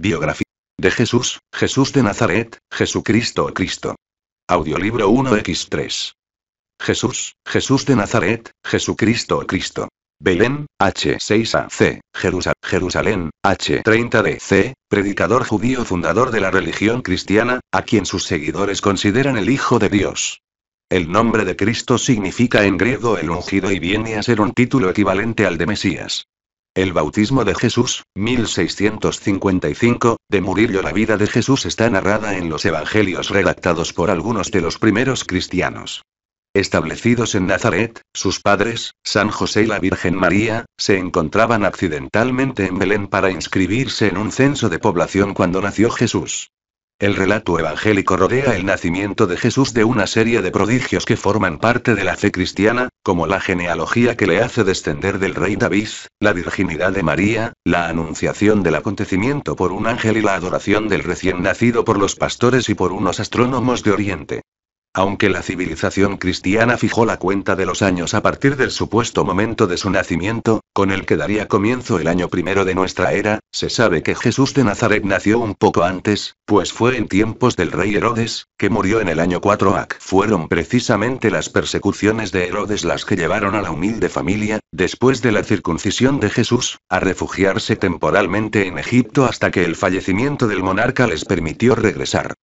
Biografía de Jesús, Jesús de Nazaret, Jesucristo o Cristo. Audiolibro 1x3. Jesús, Jesús de Nazaret, Jesucristo o Cristo. Belén, H6AC, Jerusalén, H30DC, predicador judío fundador de la religión cristiana, a quien sus seguidores consideran el Hijo de Dios. El nombre de Cristo significa en griego el ungido y viene a ser un título equivalente al de Mesías. El bautismo de Jesús, 1655, de Murillo La vida de Jesús está narrada en los evangelios redactados por algunos de los primeros cristianos. Establecidos en Nazaret, sus padres, San José y la Virgen María, se encontraban accidentalmente en Belén para inscribirse en un censo de población cuando nació Jesús. El relato evangélico rodea el nacimiento de Jesús de una serie de prodigios que forman parte de la fe cristiana, como la genealogía que le hace descender del rey David, la virginidad de María, la anunciación del acontecimiento por un ángel y la adoración del recién nacido por los pastores y por unos astrónomos de Oriente aunque la civilización cristiana fijó la cuenta de los años a partir del supuesto momento de su nacimiento, con el que daría comienzo el año primero de nuestra era, se sabe que Jesús de Nazaret nació un poco antes, pues fue en tiempos del rey Herodes, que murió en el año 4 AC. Fueron precisamente las persecuciones de Herodes las que llevaron a la humilde familia, después de la circuncisión de Jesús, a refugiarse temporalmente en Egipto hasta que el fallecimiento del monarca les permitió regresar.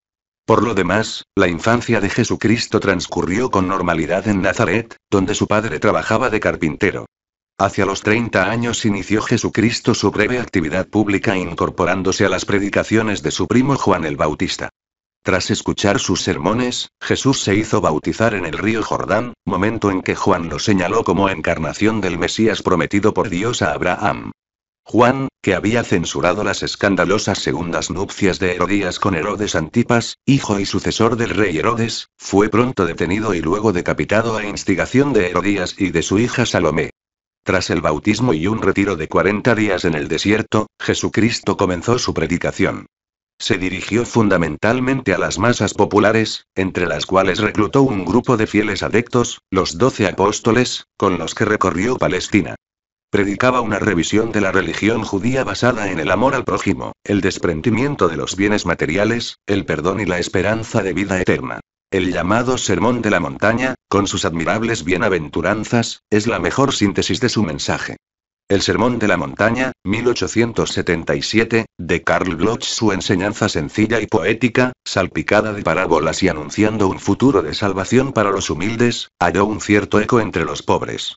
Por lo demás, la infancia de Jesucristo transcurrió con normalidad en Nazaret, donde su padre trabajaba de carpintero. Hacia los 30 años inició Jesucristo su breve actividad pública incorporándose a las predicaciones de su primo Juan el Bautista. Tras escuchar sus sermones, Jesús se hizo bautizar en el río Jordán, momento en que Juan lo señaló como encarnación del Mesías prometido por Dios a Abraham. Juan, que había censurado las escandalosas segundas nupcias de Herodías con Herodes Antipas, hijo y sucesor del rey Herodes, fue pronto detenido y luego decapitado a instigación de Herodías y de su hija Salomé. Tras el bautismo y un retiro de 40 días en el desierto, Jesucristo comenzó su predicación. Se dirigió fundamentalmente a las masas populares, entre las cuales reclutó un grupo de fieles adeptos, los doce apóstoles, con los que recorrió Palestina. Predicaba una revisión de la religión judía basada en el amor al prójimo, el desprendimiento de los bienes materiales, el perdón y la esperanza de vida eterna. El llamado Sermón de la Montaña, con sus admirables bienaventuranzas, es la mejor síntesis de su mensaje. El Sermón de la Montaña, 1877, de Karl Bloch. Su enseñanza sencilla y poética, salpicada de parábolas y anunciando un futuro de salvación para los humildes, halló un cierto eco entre los pobres.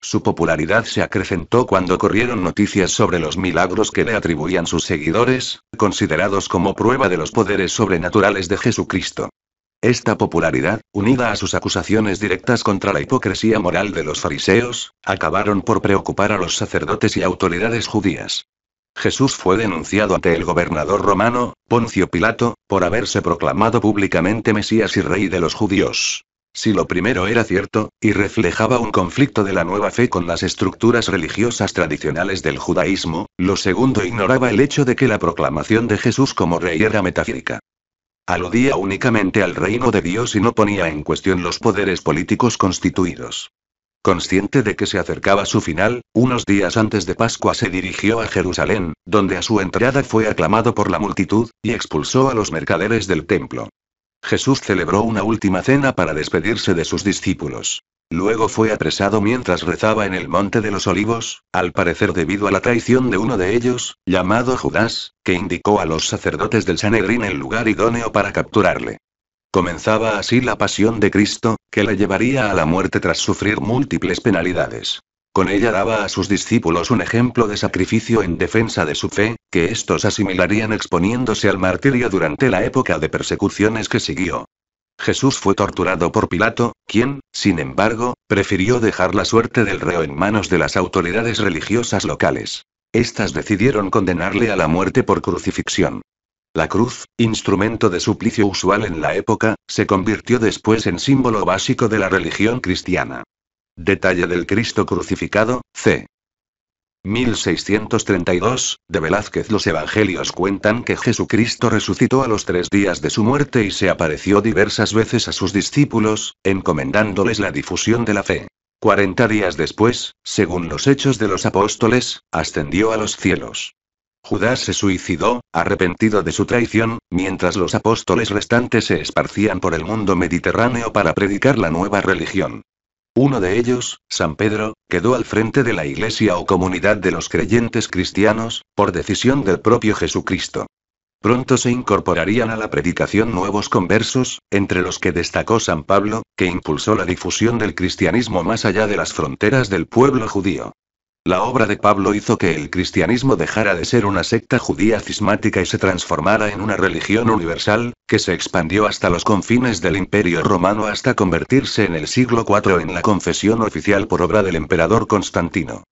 Su popularidad se acrecentó cuando corrieron noticias sobre los milagros que le atribuían sus seguidores, considerados como prueba de los poderes sobrenaturales de Jesucristo. Esta popularidad, unida a sus acusaciones directas contra la hipocresía moral de los fariseos, acabaron por preocupar a los sacerdotes y autoridades judías. Jesús fue denunciado ante el gobernador romano, Poncio Pilato, por haberse proclamado públicamente Mesías y Rey de los judíos. Si lo primero era cierto, y reflejaba un conflicto de la nueva fe con las estructuras religiosas tradicionales del judaísmo, lo segundo ignoraba el hecho de que la proclamación de Jesús como rey era metafírica. Aludía únicamente al reino de Dios y no ponía en cuestión los poderes políticos constituidos. Consciente de que se acercaba su final, unos días antes de Pascua se dirigió a Jerusalén, donde a su entrada fue aclamado por la multitud, y expulsó a los mercaderes del templo. Jesús celebró una última cena para despedirse de sus discípulos. Luego fue apresado mientras rezaba en el Monte de los Olivos, al parecer debido a la traición de uno de ellos, llamado Judas, que indicó a los sacerdotes del Sanedrín el lugar idóneo para capturarle. Comenzaba así la pasión de Cristo, que le llevaría a la muerte tras sufrir múltiples penalidades. Con ella daba a sus discípulos un ejemplo de sacrificio en defensa de su fe, que estos asimilarían exponiéndose al martirio durante la época de persecuciones que siguió. Jesús fue torturado por Pilato, quien, sin embargo, prefirió dejar la suerte del reo en manos de las autoridades religiosas locales. Estas decidieron condenarle a la muerte por crucifixión. La cruz, instrumento de suplicio usual en la época, se convirtió después en símbolo básico de la religión cristiana. Detalle del Cristo crucificado, c. 1632, de Velázquez los evangelios cuentan que Jesucristo resucitó a los tres días de su muerte y se apareció diversas veces a sus discípulos, encomendándoles la difusión de la fe. Cuarenta días después, según los hechos de los apóstoles, ascendió a los cielos. Judas se suicidó, arrepentido de su traición, mientras los apóstoles restantes se esparcían por el mundo mediterráneo para predicar la nueva religión. Uno de ellos, San Pedro, quedó al frente de la iglesia o comunidad de los creyentes cristianos, por decisión del propio Jesucristo. Pronto se incorporarían a la predicación nuevos conversos, entre los que destacó San Pablo, que impulsó la difusión del cristianismo más allá de las fronteras del pueblo judío. La obra de Pablo hizo que el cristianismo dejara de ser una secta judía cismática y se transformara en una religión universal, que se expandió hasta los confines del imperio romano hasta convertirse en el siglo IV en la confesión oficial por obra del emperador Constantino.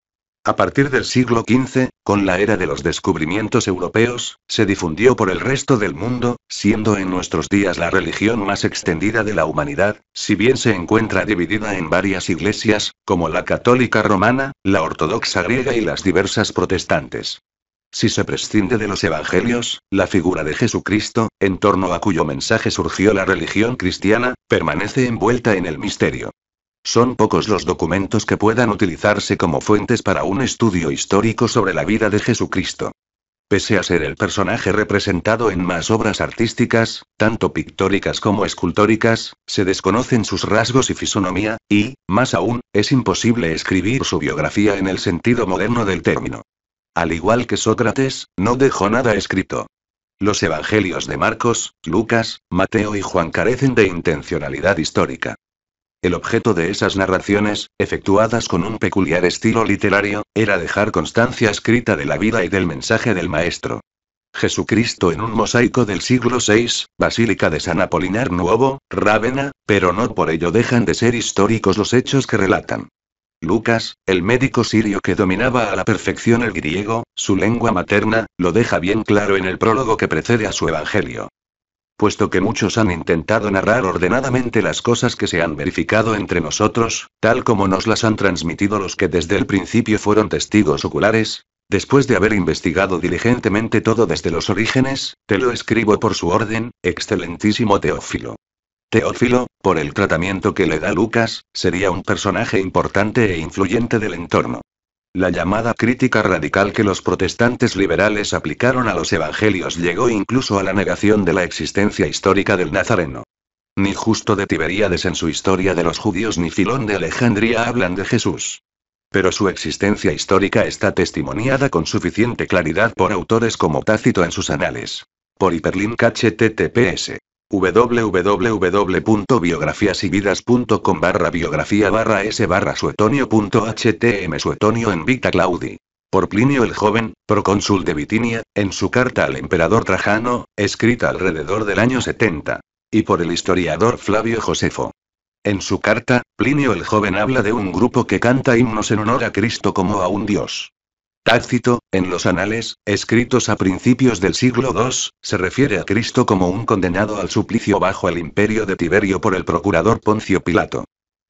A partir del siglo XV, con la era de los descubrimientos europeos, se difundió por el resto del mundo, siendo en nuestros días la religión más extendida de la humanidad, si bien se encuentra dividida en varias iglesias, como la católica romana, la ortodoxa griega y las diversas protestantes. Si se prescinde de los evangelios, la figura de Jesucristo, en torno a cuyo mensaje surgió la religión cristiana, permanece envuelta en el misterio. Son pocos los documentos que puedan utilizarse como fuentes para un estudio histórico sobre la vida de Jesucristo. Pese a ser el personaje representado en más obras artísticas, tanto pictóricas como escultóricas, se desconocen sus rasgos y fisonomía, y, más aún, es imposible escribir su biografía en el sentido moderno del término. Al igual que Sócrates, no dejó nada escrito. Los evangelios de Marcos, Lucas, Mateo y Juan carecen de intencionalidad histórica. El objeto de esas narraciones, efectuadas con un peculiar estilo literario, era dejar constancia escrita de la vida y del mensaje del Maestro. Jesucristo en un mosaico del siglo VI, Basílica de San Apolinar Nuevo, Rávena, pero no por ello dejan de ser históricos los hechos que relatan. Lucas, el médico sirio que dominaba a la perfección el griego, su lengua materna, lo deja bien claro en el prólogo que precede a su evangelio puesto que muchos han intentado narrar ordenadamente las cosas que se han verificado entre nosotros, tal como nos las han transmitido los que desde el principio fueron testigos oculares, Después de haber investigado diligentemente todo desde los orígenes, te lo escribo por su orden, excelentísimo Teófilo. Teófilo, por el tratamiento que le da Lucas, sería un personaje importante e influyente del entorno. La llamada crítica radical que los protestantes liberales aplicaron a los evangelios llegó incluso a la negación de la existencia histórica del Nazareno. Ni Justo de Tiberíades en su Historia de los Judíos ni Filón de Alejandría hablan de Jesús. Pero su existencia histórica está testimoniada con suficiente claridad por autores como Tácito en sus anales. Por hiperlink https www.biografiasyvidas.com barra biografía barra s barra suetonio.htm suetonio en Vita Claudi. Por Plinio el Joven, procónsul de Bitinia, en su carta al emperador Trajano, escrita alrededor del año 70. Y por el historiador Flavio Josefo. En su carta, Plinio el Joven habla de un grupo que canta himnos en honor a Cristo como a un dios. Tácito, en los anales, escritos a principios del siglo II, se refiere a Cristo como un condenado al suplicio bajo el imperio de Tiberio por el procurador Poncio Pilato.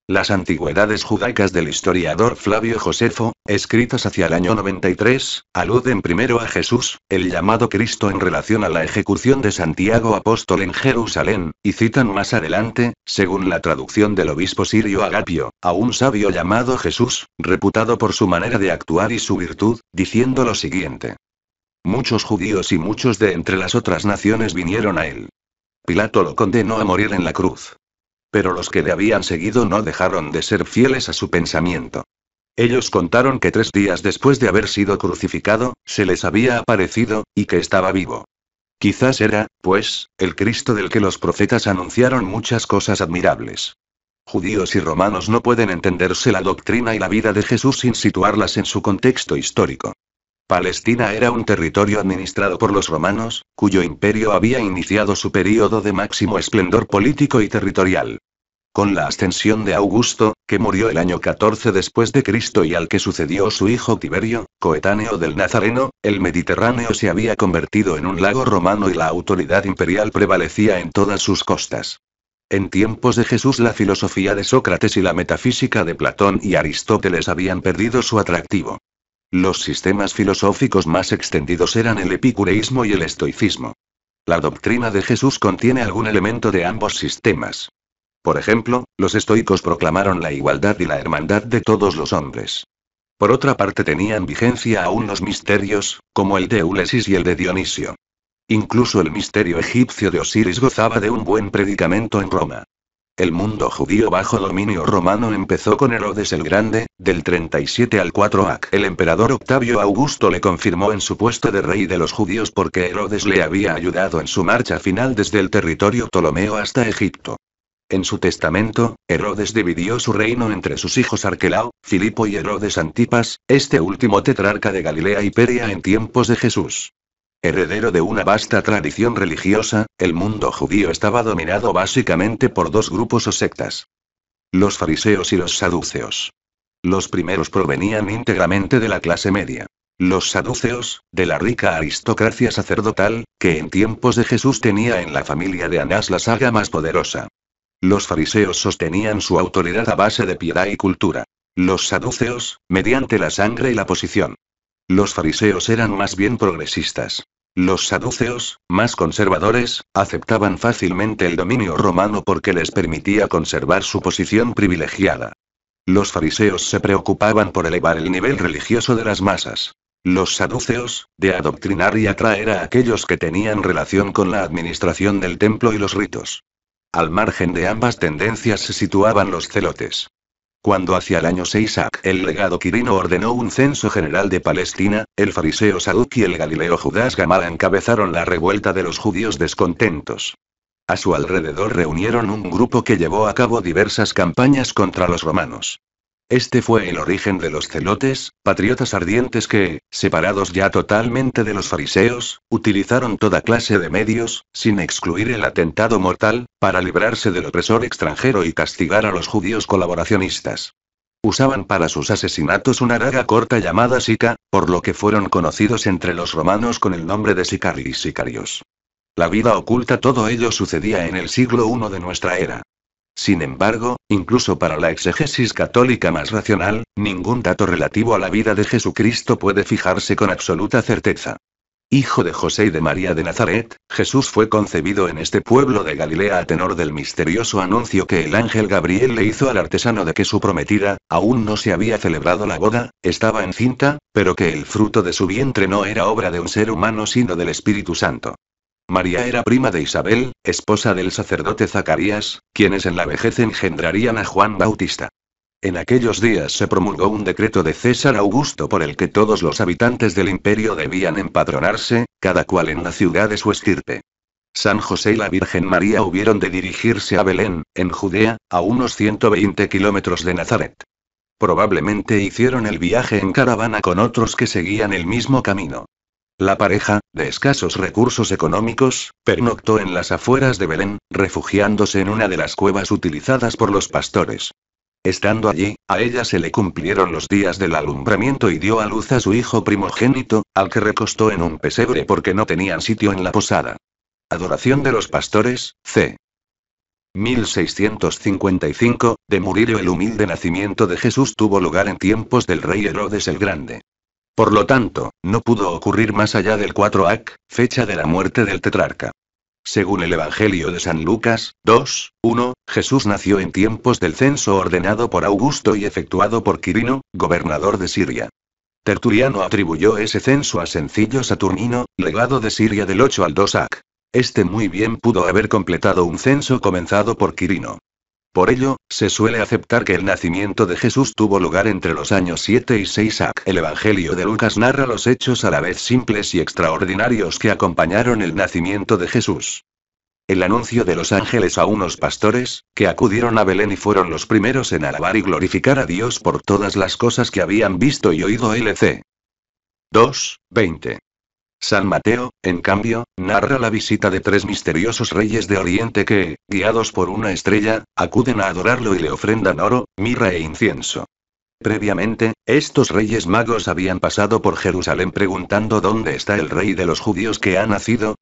Las antigüedades judaicas del historiador Flavio Josefo, escritas hacia el año 93, aluden primero a Jesús, el llamado Cristo en relación a la ejecución de Santiago Apóstol en Jerusalén, y citan más adelante, según la traducción del obispo sirio Agapio, a un sabio llamado Jesús, reputado por su manera de actuar y su virtud, diciendo lo siguiente. Muchos judíos y muchos de entre las otras naciones vinieron a él. Pilato lo condenó a morir en la cruz pero los que le habían seguido no dejaron de ser fieles a su pensamiento. Ellos contaron que tres días después de haber sido crucificado, se les había aparecido, y que estaba vivo. Quizás era, pues, el Cristo del que los profetas anunciaron muchas cosas admirables. Judíos y romanos no pueden entenderse la doctrina y la vida de Jesús sin situarlas en su contexto histórico. Palestina era un territorio administrado por los romanos, cuyo imperio había iniciado su período de máximo esplendor político y territorial. Con la ascensión de Augusto, que murió el año 14 después de Cristo y al que sucedió su hijo Tiberio, coetáneo del Nazareno, el Mediterráneo se había convertido en un lago romano y la autoridad imperial prevalecía en todas sus costas. En tiempos de Jesús la filosofía de Sócrates y la metafísica de Platón y Aristóteles habían perdido su atractivo. Los sistemas filosóficos más extendidos eran el epicureísmo y el estoicismo. La doctrina de Jesús contiene algún elemento de ambos sistemas. Por ejemplo, los estoicos proclamaron la igualdad y la hermandad de todos los hombres. Por otra parte tenían vigencia aún los misterios, como el de Ulesis y el de Dionisio. Incluso el misterio egipcio de Osiris gozaba de un buen predicamento en Roma. El mundo judío bajo dominio romano empezó con Herodes el Grande, del 37 al 4 AC. El emperador Octavio Augusto le confirmó en su puesto de rey de los judíos porque Herodes le había ayudado en su marcha final desde el territorio Ptolomeo hasta Egipto. En su testamento, Herodes dividió su reino entre sus hijos Arquelao, Filipo y Herodes Antipas, este último tetrarca de Galilea y Peria en tiempos de Jesús. Heredero de una vasta tradición religiosa, el mundo judío estaba dominado básicamente por dos grupos o sectas. Los fariseos y los saduceos. Los primeros provenían íntegramente de la clase media. Los saduceos, de la rica aristocracia sacerdotal, que en tiempos de Jesús tenía en la familia de Anás la saga más poderosa. Los fariseos sostenían su autoridad a base de piedad y cultura. Los saduceos, mediante la sangre y la posición. Los fariseos eran más bien progresistas. Los saduceos, más conservadores, aceptaban fácilmente el dominio romano porque les permitía conservar su posición privilegiada. Los fariseos se preocupaban por elevar el nivel religioso de las masas. Los saduceos, de adoctrinar y atraer a aquellos que tenían relación con la administración del templo y los ritos. Al margen de ambas tendencias se situaban los celotes. Cuando hacia el año 6 AC el legado Quirino ordenó un censo general de Palestina, el fariseo Saúl y el galileo Judas Gamal encabezaron la revuelta de los judíos descontentos. A su alrededor reunieron un grupo que llevó a cabo diversas campañas contra los romanos. Este fue el origen de los celotes, patriotas ardientes que, separados ya totalmente de los fariseos, utilizaron toda clase de medios, sin excluir el atentado mortal, para librarse del opresor extranjero y castigar a los judíos colaboracionistas. Usaban para sus asesinatos una raga corta llamada sica, por lo que fueron conocidos entre los romanos con el nombre de sicari y sicarios. La vida oculta todo ello sucedía en el siglo I de nuestra era. Sin embargo, incluso para la exegesis católica más racional, ningún dato relativo a la vida de Jesucristo puede fijarse con absoluta certeza. Hijo de José y de María de Nazaret, Jesús fue concebido en este pueblo de Galilea a tenor del misterioso anuncio que el ángel Gabriel le hizo al artesano de que su prometida, aún no se había celebrado la boda, estaba encinta, pero que el fruto de su vientre no era obra de un ser humano sino del Espíritu Santo. María era prima de Isabel, esposa del sacerdote Zacarías, quienes en la vejez engendrarían a Juan Bautista. En aquellos días se promulgó un decreto de César Augusto por el que todos los habitantes del imperio debían empadronarse, cada cual en la ciudad de su estirpe. San José y la Virgen María hubieron de dirigirse a Belén, en Judea, a unos 120 kilómetros de Nazaret. Probablemente hicieron el viaje en caravana con otros que seguían el mismo camino. La pareja, de escasos recursos económicos, pernoctó en las afueras de Belén, refugiándose en una de las cuevas utilizadas por los pastores. Estando allí, a ella se le cumplieron los días del alumbramiento y dio a luz a su hijo primogénito, al que recostó en un pesebre porque no tenían sitio en la posada. Adoración de los pastores, C. 1655, de Murillo el humilde nacimiento de Jesús tuvo lugar en tiempos del rey Herodes el Grande. Por lo tanto, no pudo ocurrir más allá del 4 AC, fecha de la muerte del tetrarca. Según el Evangelio de San Lucas, 2, 1, Jesús nació en tiempos del censo ordenado por Augusto y efectuado por Quirino, gobernador de Siria. Tertuliano atribuyó ese censo a Sencillo Saturnino, legado de Siria del 8 al 2 AC. Este muy bien pudo haber completado un censo comenzado por Quirino. Por ello, se suele aceptar que el nacimiento de Jesús tuvo lugar entre los años 7 y 6 AC. El Evangelio de Lucas narra los hechos a la vez simples y extraordinarios que acompañaron el nacimiento de Jesús. El anuncio de los ángeles a unos pastores, que acudieron a Belén y fueron los primeros en alabar y glorificar a Dios por todas las cosas que habían visto y oído LC. 2, 20. San Mateo, en cambio, narra la visita de tres misteriosos reyes de Oriente que, guiados por una estrella, acuden a adorarlo y le ofrendan oro, mirra e incienso. Previamente, estos reyes magos habían pasado por Jerusalén preguntando dónde está el rey de los judíos que ha nacido.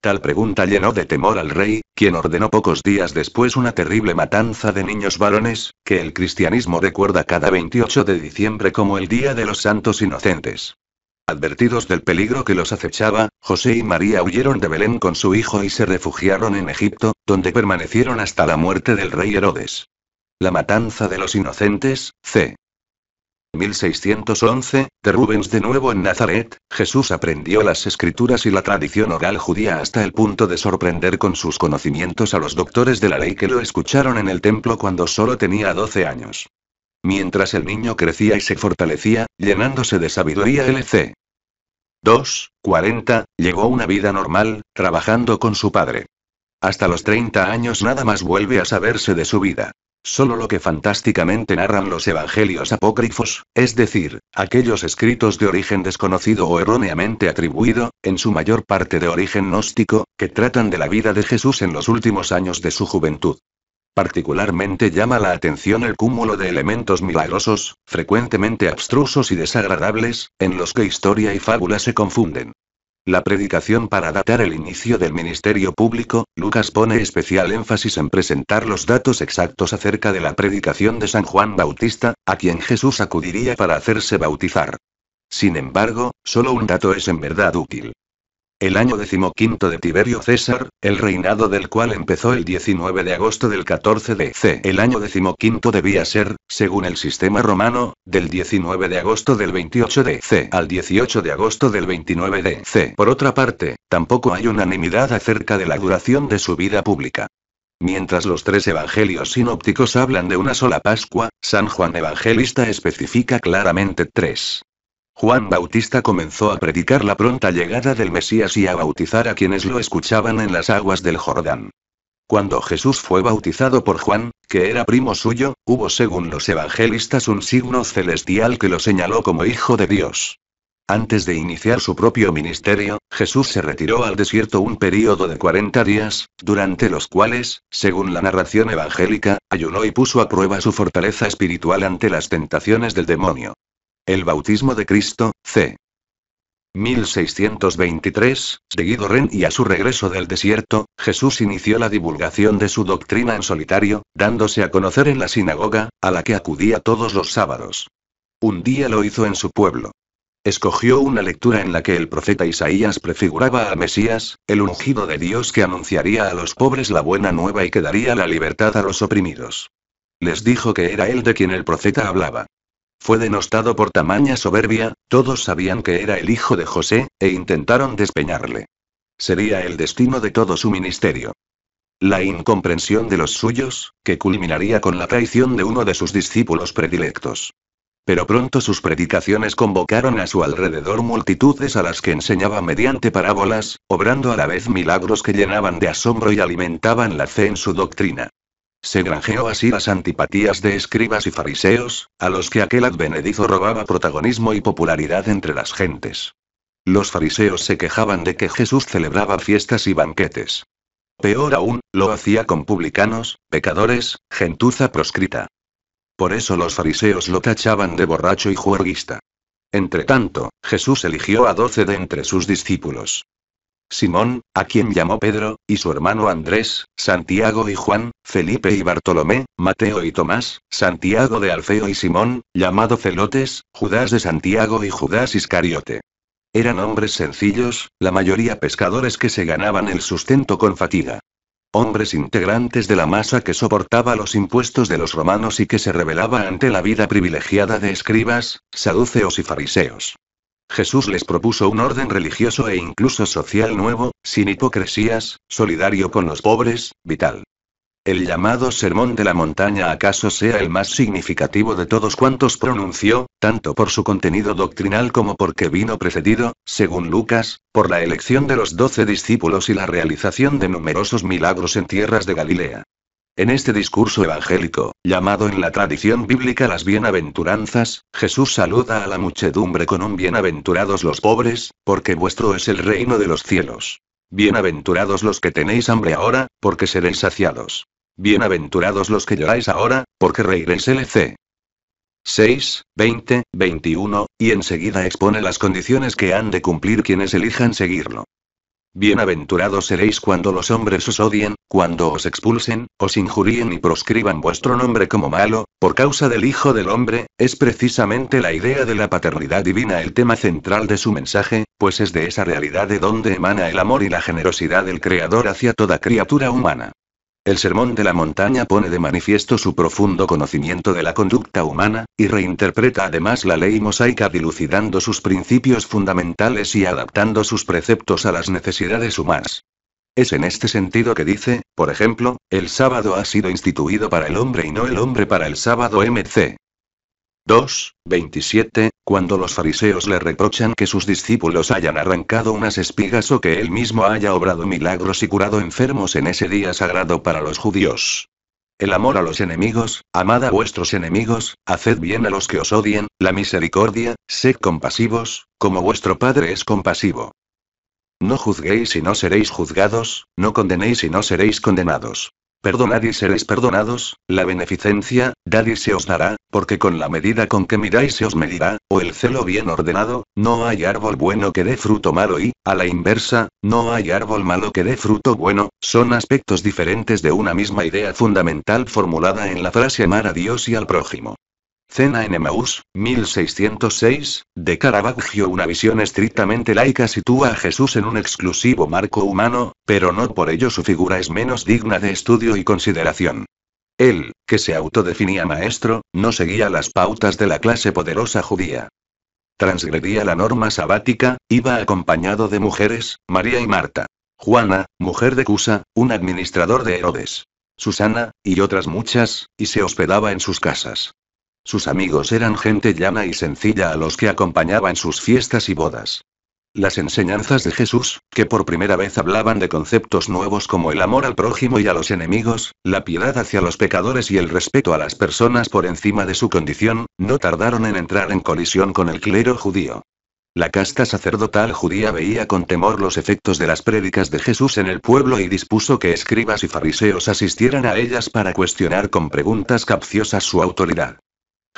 Tal pregunta llenó de temor al rey, quien ordenó pocos días después una terrible matanza de niños varones, que el cristianismo recuerda cada 28 de diciembre como el Día de los Santos Inocentes. Advertidos del peligro que los acechaba, José y María huyeron de Belén con su hijo y se refugiaron en Egipto, donde permanecieron hasta la muerte del rey Herodes. La matanza de los inocentes, c. 1611, de Rubens de nuevo en Nazaret, Jesús aprendió las escrituras y la tradición oral judía hasta el punto de sorprender con sus conocimientos a los doctores de la ley que lo escucharon en el templo cuando solo tenía 12 años. Mientras el niño crecía y se fortalecía, llenándose de sabiduría LC. 2.40, llegó una vida normal, trabajando con su padre. Hasta los 30 años nada más vuelve a saberse de su vida. Solo lo que fantásticamente narran los evangelios apócrifos, es decir, aquellos escritos de origen desconocido o erróneamente atribuido, en su mayor parte de origen gnóstico, que tratan de la vida de Jesús en los últimos años de su juventud. Particularmente llama la atención el cúmulo de elementos milagrosos, frecuentemente abstrusos y desagradables, en los que historia y fábula se confunden. La predicación para datar el inicio del ministerio público, Lucas pone especial énfasis en presentar los datos exactos acerca de la predicación de San Juan Bautista, a quien Jesús acudiría para hacerse bautizar. Sin embargo, solo un dato es en verdad útil el año decimoquinto de Tiberio César, el reinado del cual empezó el 19 de agosto del 14 de El año decimoquinto debía ser, según el sistema romano, del 19 de agosto del 28 de C al 18 de agosto del 29 de C. Por otra parte, tampoco hay unanimidad acerca de la duración de su vida pública. Mientras los tres evangelios sinópticos hablan de una sola Pascua, San Juan Evangelista especifica claramente tres. Juan Bautista comenzó a predicar la pronta llegada del Mesías y a bautizar a quienes lo escuchaban en las aguas del Jordán. Cuando Jesús fue bautizado por Juan, que era primo suyo, hubo según los evangelistas un signo celestial que lo señaló como hijo de Dios. Antes de iniciar su propio ministerio, Jesús se retiró al desierto un período de 40 días, durante los cuales, según la narración evangélica, ayunó y puso a prueba su fortaleza espiritual ante las tentaciones del demonio. El bautismo de Cristo, c. 1623, seguido Ren y a su regreso del desierto, Jesús inició la divulgación de su doctrina en solitario, dándose a conocer en la sinagoga, a la que acudía todos los sábados. Un día lo hizo en su pueblo. Escogió una lectura en la que el profeta Isaías prefiguraba al Mesías, el ungido de Dios que anunciaría a los pobres la buena nueva y que daría la libertad a los oprimidos. Les dijo que era él de quien el profeta hablaba. Fue denostado por tamaña soberbia, todos sabían que era el hijo de José, e intentaron despeñarle. Sería el destino de todo su ministerio. La incomprensión de los suyos, que culminaría con la traición de uno de sus discípulos predilectos. Pero pronto sus predicaciones convocaron a su alrededor multitudes a las que enseñaba mediante parábolas, obrando a la vez milagros que llenaban de asombro y alimentaban la fe en su doctrina se granjeó así las antipatías de escribas y fariseos, a los que aquel advenedizo robaba protagonismo y popularidad entre las gentes. Los fariseos se quejaban de que Jesús celebraba fiestas y banquetes. Peor aún, lo hacía con publicanos, pecadores, gentuza proscrita. Por eso los fariseos lo tachaban de borracho y juerguista. Entretanto, Jesús eligió a doce de entre sus discípulos, Simón, a quien llamó Pedro, y su hermano Andrés, Santiago y Juan, Felipe y Bartolomé, Mateo y Tomás, Santiago de Alfeo y Simón, llamado Celotes, Judas de Santiago y Judas Iscariote. Eran hombres sencillos, la mayoría pescadores que se ganaban el sustento con fatiga. Hombres integrantes de la masa que soportaba los impuestos de los romanos y que se rebelaba ante la vida privilegiada de escribas, saduceos y fariseos. Jesús les propuso un orden religioso e incluso social nuevo, sin hipocresías, solidario con los pobres, vital. El llamado Sermón de la Montaña acaso sea el más significativo de todos cuantos pronunció, tanto por su contenido doctrinal como porque vino precedido, según Lucas, por la elección de los doce discípulos y la realización de numerosos milagros en tierras de Galilea. En este discurso evangélico, llamado en la tradición bíblica las bienaventuranzas, Jesús saluda a la muchedumbre con un bienaventurados los pobres, porque vuestro es el reino de los cielos. Bienaventurados los que tenéis hambre ahora, porque seréis saciados. Bienaventurados los que lloráis ahora, porque reiréis LC. 6, 20, 21, y enseguida expone las condiciones que han de cumplir quienes elijan seguirlo. Bienaventurados seréis cuando los hombres os odien, cuando os expulsen, os injurien y proscriban vuestro nombre como malo, por causa del Hijo del Hombre, es precisamente la idea de la paternidad divina el tema central de su mensaje, pues es de esa realidad de donde emana el amor y la generosidad del Creador hacia toda criatura humana. El Sermón de la Montaña pone de manifiesto su profundo conocimiento de la conducta humana, y reinterpreta además la ley mosaica dilucidando sus principios fundamentales y adaptando sus preceptos a las necesidades humanas. Es en este sentido que dice, por ejemplo, el sábado ha sido instituido para el hombre y no el hombre para el sábado MC. 2, 27, cuando los fariseos le reprochan que sus discípulos hayan arrancado unas espigas o que él mismo haya obrado milagros y curado enfermos en ese día sagrado para los judíos. El amor a los enemigos, amad a vuestros enemigos, haced bien a los que os odien, la misericordia, sed compasivos, como vuestro Padre es compasivo. No juzguéis y no seréis juzgados, no condenéis y no seréis condenados. Perdonad y seréis perdonados, la beneficencia, dad y se os dará, porque con la medida con que miráis se os medirá, o el celo bien ordenado, no hay árbol bueno que dé fruto malo y, a la inversa, no hay árbol malo que dé fruto bueno, son aspectos diferentes de una misma idea fundamental formulada en la frase amar a Dios y al prójimo. Cena en Emaús, 1606, de Caravaggio Una visión estrictamente laica sitúa a Jesús en un exclusivo marco humano, pero no por ello su figura es menos digna de estudio y consideración. Él, que se autodefinía maestro, no seguía las pautas de la clase poderosa judía. Transgredía la norma sabática, iba acompañado de mujeres, María y Marta. Juana, mujer de Cusa, un administrador de Herodes. Susana, y otras muchas, y se hospedaba en sus casas. Sus amigos eran gente llana y sencilla a los que acompañaban sus fiestas y bodas. Las enseñanzas de Jesús, que por primera vez hablaban de conceptos nuevos como el amor al prójimo y a los enemigos, la piedad hacia los pecadores y el respeto a las personas por encima de su condición, no tardaron en entrar en colisión con el clero judío. La casta sacerdotal judía veía con temor los efectos de las prédicas de Jesús en el pueblo y dispuso que escribas y fariseos asistieran a ellas para cuestionar con preguntas capciosas su autoridad.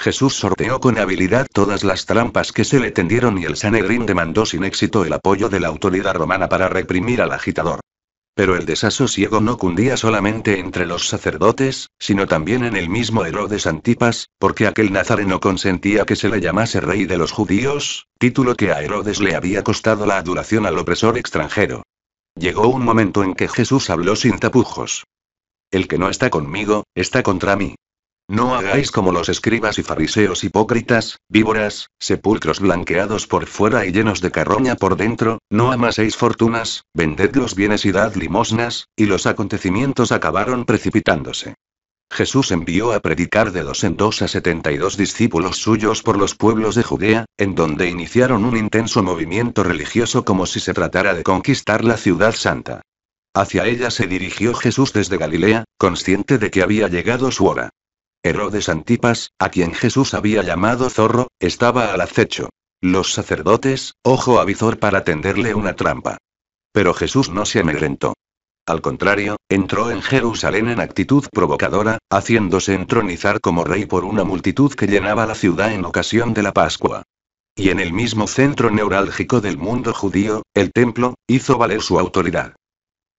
Jesús sorteó con habilidad todas las trampas que se le tendieron y el Sanedrín demandó sin éxito el apoyo de la autoridad romana para reprimir al agitador. Pero el desasosiego no cundía solamente entre los sacerdotes, sino también en el mismo Herodes Antipas, porque aquel nazareno consentía que se le llamase rey de los judíos, título que a Herodes le había costado la adoración al opresor extranjero. Llegó un momento en que Jesús habló sin tapujos. El que no está conmigo, está contra mí. No hagáis como los escribas y fariseos hipócritas, víboras, sepulcros blanqueados por fuera y llenos de carroña por dentro, no amaseis fortunas, vended los bienes y dad limosnas, y los acontecimientos acabaron precipitándose. Jesús envió a predicar de dos en dos a setenta y dos discípulos suyos por los pueblos de Judea, en donde iniciaron un intenso movimiento religioso como si se tratara de conquistar la ciudad santa. Hacia ella se dirigió Jesús desde Galilea, consciente de que había llegado su hora. Herodes Antipas, a quien Jesús había llamado zorro, estaba al acecho. Los sacerdotes, ojo a para tenderle una trampa. Pero Jesús no se amedrentó. Al contrario, entró en Jerusalén en actitud provocadora, haciéndose entronizar como rey por una multitud que llenaba la ciudad en ocasión de la Pascua. Y en el mismo centro neurálgico del mundo judío, el templo, hizo valer su autoridad.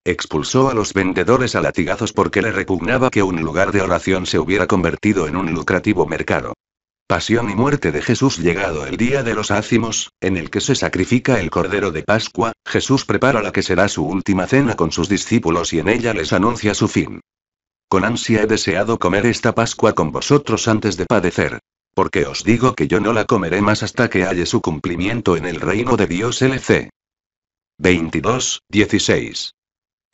Expulsó a los vendedores a latigazos porque le repugnaba que un lugar de oración se hubiera convertido en un lucrativo mercado. Pasión y muerte de Jesús llegado el día de los ácimos, en el que se sacrifica el Cordero de Pascua, Jesús prepara la que será su última cena con sus discípulos y en ella les anuncia su fin. Con ansia he deseado comer esta Pascua con vosotros antes de padecer. Porque os digo que yo no la comeré más hasta que haya su cumplimiento en el reino de Dios LC. 22, 16.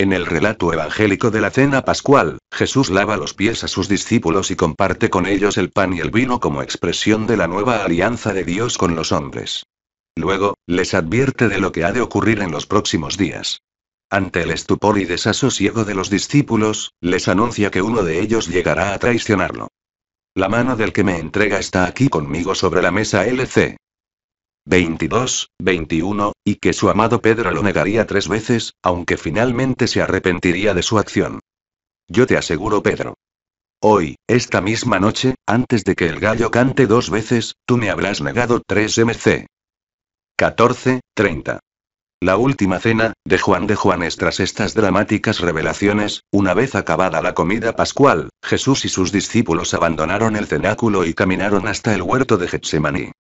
En el relato evangélico de la cena pascual, Jesús lava los pies a sus discípulos y comparte con ellos el pan y el vino como expresión de la nueva alianza de Dios con los hombres. Luego, les advierte de lo que ha de ocurrir en los próximos días. Ante el estupor y desasosiego de los discípulos, les anuncia que uno de ellos llegará a traicionarlo. La mano del que me entrega está aquí conmigo sobre la mesa LC. 22, 21, y que su amado Pedro lo negaría tres veces, aunque finalmente se arrepentiría de su acción. Yo te aseguro, Pedro. Hoy, esta misma noche, antes de que el gallo cante dos veces, tú me habrás negado 3 MC. 14, 30. La última cena, de Juan de Juanes tras estas dramáticas revelaciones, una vez acabada la comida pascual, Jesús y sus discípulos abandonaron el cenáculo y caminaron hasta el huerto de Getsemaní.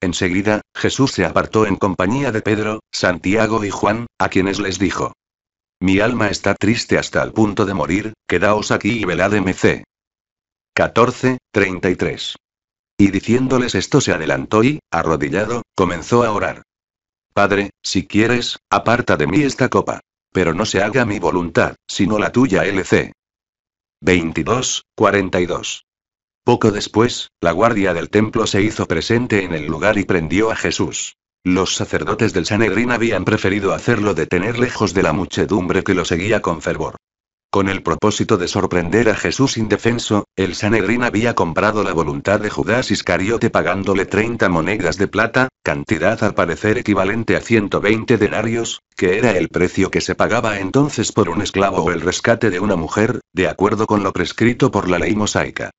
Enseguida, Jesús se apartó en compañía de Pedro, Santiago y Juan, a quienes les dijo. Mi alma está triste hasta el punto de morir, quedaos aquí y veladme c. 14, 33. Y diciéndoles esto se adelantó y, arrodillado, comenzó a orar. Padre, si quieres, aparta de mí esta copa. Pero no se haga mi voluntad, sino la tuya LC. 22, 42. Poco después, la guardia del templo se hizo presente en el lugar y prendió a Jesús. Los sacerdotes del Sanedrín habían preferido hacerlo detener lejos de la muchedumbre que lo seguía con fervor. Con el propósito de sorprender a Jesús indefenso, el Sanedrín había comprado la voluntad de Judas Iscariote pagándole 30 monedas de plata, cantidad al parecer equivalente a 120 denarios, que era el precio que se pagaba entonces por un esclavo o el rescate de una mujer, de acuerdo con lo prescrito por la ley mosaica.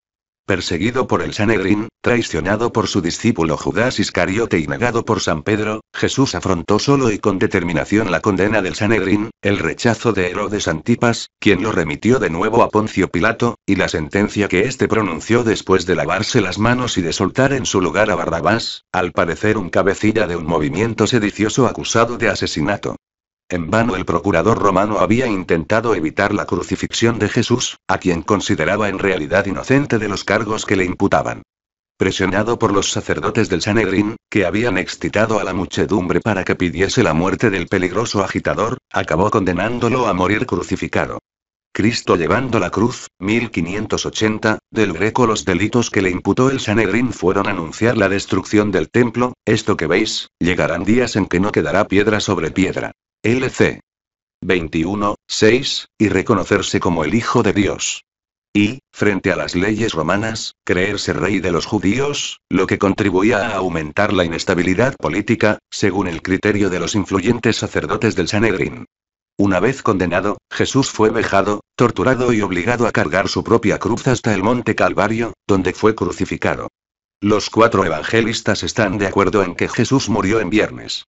Perseguido por el Sanedrín, traicionado por su discípulo Judas Iscariote y negado por San Pedro, Jesús afrontó solo y con determinación la condena del Sanedrín, el rechazo de Herodes Antipas, quien lo remitió de nuevo a Poncio Pilato, y la sentencia que éste pronunció después de lavarse las manos y de soltar en su lugar a Barrabás, al parecer un cabecilla de un movimiento sedicioso acusado de asesinato. En vano el procurador romano había intentado evitar la crucifixión de Jesús, a quien consideraba en realidad inocente de los cargos que le imputaban. Presionado por los sacerdotes del Sanedrín, que habían excitado a la muchedumbre para que pidiese la muerte del peligroso agitador, acabó condenándolo a morir crucificado. Cristo llevando la cruz, 1580, del Greco los delitos que le imputó el Sanedrín fueron anunciar la destrucción del templo, esto que veis, llegarán días en que no quedará piedra sobre piedra. LC 21, 6, y reconocerse como el Hijo de Dios. Y, frente a las leyes romanas, creerse rey de los judíos, lo que contribuía a aumentar la inestabilidad política, según el criterio de los influyentes sacerdotes del Sanedrín. Una vez condenado, Jesús fue vejado, torturado y obligado a cargar su propia cruz hasta el monte Calvario, donde fue crucificado. Los cuatro evangelistas están de acuerdo en que Jesús murió en viernes.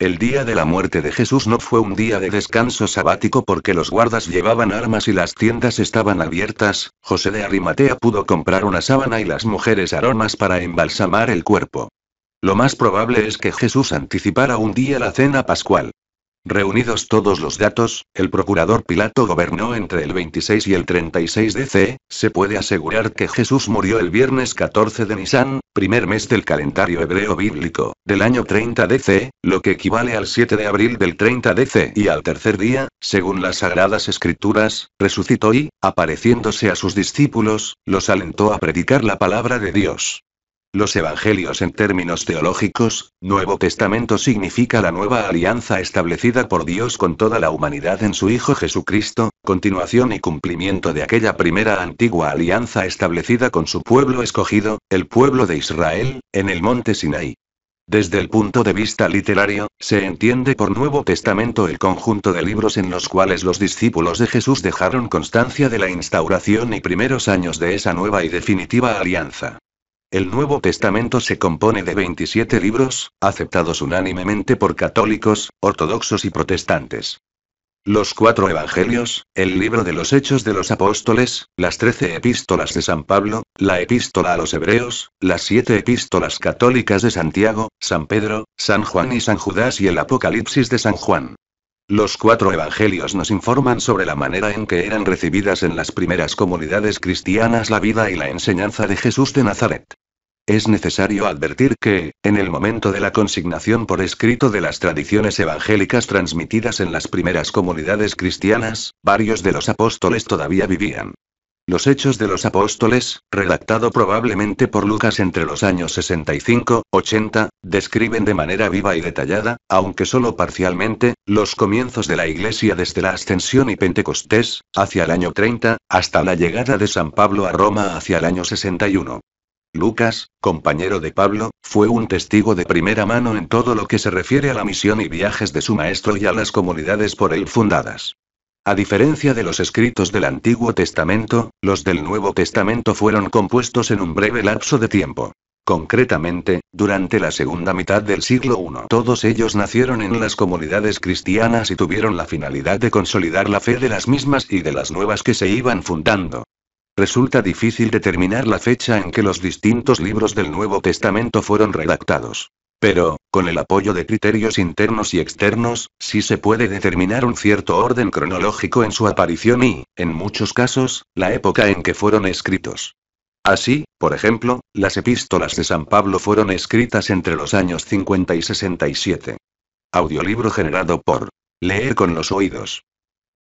El día de la muerte de Jesús no fue un día de descanso sabático porque los guardas llevaban armas y las tiendas estaban abiertas, José de Arimatea pudo comprar una sábana y las mujeres aromas para embalsamar el cuerpo. Lo más probable es que Jesús anticipara un día la cena pascual. Reunidos todos los datos, el procurador Pilato gobernó entre el 26 y el 36 de C. Se puede asegurar que Jesús murió el viernes 14 de Nisan, primer mes del calendario hebreo bíblico, del año 30 de C, lo que equivale al 7 de abril del 30 de C y al tercer día, según las sagradas escrituras, resucitó y, apareciéndose a sus discípulos, los alentó a predicar la palabra de Dios. Los evangelios en términos teológicos, Nuevo Testamento significa la nueva alianza establecida por Dios con toda la humanidad en su Hijo Jesucristo, continuación y cumplimiento de aquella primera antigua alianza establecida con su pueblo escogido, el pueblo de Israel, en el monte Sinaí. Desde el punto de vista literario, se entiende por Nuevo Testamento el conjunto de libros en los cuales los discípulos de Jesús dejaron constancia de la instauración y primeros años de esa nueva y definitiva alianza. El Nuevo Testamento se compone de 27 libros, aceptados unánimemente por católicos, ortodoxos y protestantes. Los cuatro evangelios, el libro de los Hechos de los Apóstoles, las trece epístolas de San Pablo, la epístola a los Hebreos, las siete epístolas católicas de Santiago, San Pedro, San Juan y San Judas y el Apocalipsis de San Juan. Los cuatro evangelios nos informan sobre la manera en que eran recibidas en las primeras comunidades cristianas la vida y la enseñanza de Jesús de Nazaret. Es necesario advertir que, en el momento de la consignación por escrito de las tradiciones evangélicas transmitidas en las primeras comunidades cristianas, varios de los apóstoles todavía vivían. Los Hechos de los Apóstoles, redactado probablemente por Lucas entre los años 65, 80, describen de manera viva y detallada, aunque solo parcialmente, los comienzos de la Iglesia desde la Ascensión y Pentecostés, hacia el año 30, hasta la llegada de San Pablo a Roma hacia el año 61. Lucas, compañero de Pablo, fue un testigo de primera mano en todo lo que se refiere a la misión y viajes de su maestro y a las comunidades por él fundadas. A diferencia de los escritos del Antiguo Testamento, los del Nuevo Testamento fueron compuestos en un breve lapso de tiempo. Concretamente, durante la segunda mitad del siglo I, todos ellos nacieron en las comunidades cristianas y tuvieron la finalidad de consolidar la fe de las mismas y de las nuevas que se iban fundando. Resulta difícil determinar la fecha en que los distintos libros del Nuevo Testamento fueron redactados. Pero, con el apoyo de criterios internos y externos, sí se puede determinar un cierto orden cronológico en su aparición y, en muchos casos, la época en que fueron escritos. Así, por ejemplo, las epístolas de San Pablo fueron escritas entre los años 50 y 67. Audiolibro generado por Leer con los oídos.